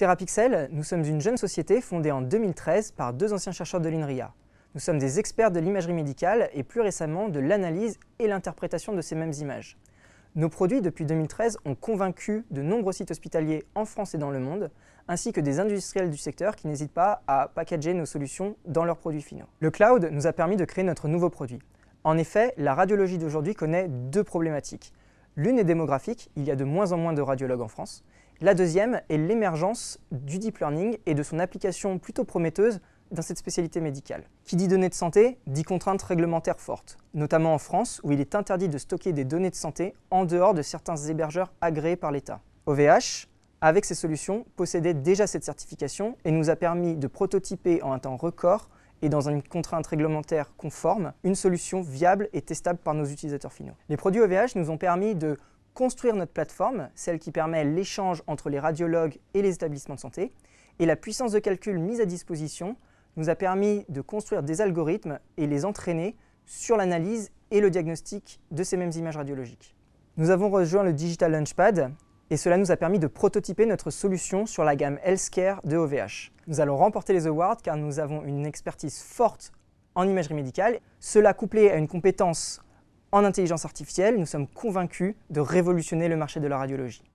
TheraPixel, nous sommes une jeune société fondée en 2013 par deux anciens chercheurs de l'INRIA. Nous sommes des experts de l'imagerie médicale et plus récemment de l'analyse et l'interprétation de ces mêmes images. Nos produits depuis 2013 ont convaincu de nombreux sites hospitaliers en France et dans le monde, ainsi que des industriels du secteur qui n'hésitent pas à packager nos solutions dans leurs produits finaux. Le cloud nous a permis de créer notre nouveau produit. En effet, la radiologie d'aujourd'hui connaît deux problématiques. L'une est démographique, il y a de moins en moins de radiologues en France. La deuxième est l'émergence du deep learning et de son application plutôt prometteuse dans cette spécialité médicale. Qui dit données de santé dit contraintes réglementaires fortes, notamment en France où il est interdit de stocker des données de santé en dehors de certains hébergeurs agréés par l'État. OVH, avec ses solutions, possédait déjà cette certification et nous a permis de prototyper en un temps record et dans une contrainte réglementaire conforme, une solution viable et testable par nos utilisateurs finaux. Les produits OVH nous ont permis de construire notre plateforme, celle qui permet l'échange entre les radiologues et les établissements de santé, et la puissance de calcul mise à disposition nous a permis de construire des algorithmes et les entraîner sur l'analyse et le diagnostic de ces mêmes images radiologiques. Nous avons rejoint le Digital Launchpad, et cela nous a permis de prototyper notre solution sur la gamme Healthcare de OVH. Nous allons remporter les awards car nous avons une expertise forte en imagerie médicale. Cela couplé à une compétence en intelligence artificielle, nous sommes convaincus de révolutionner le marché de la radiologie.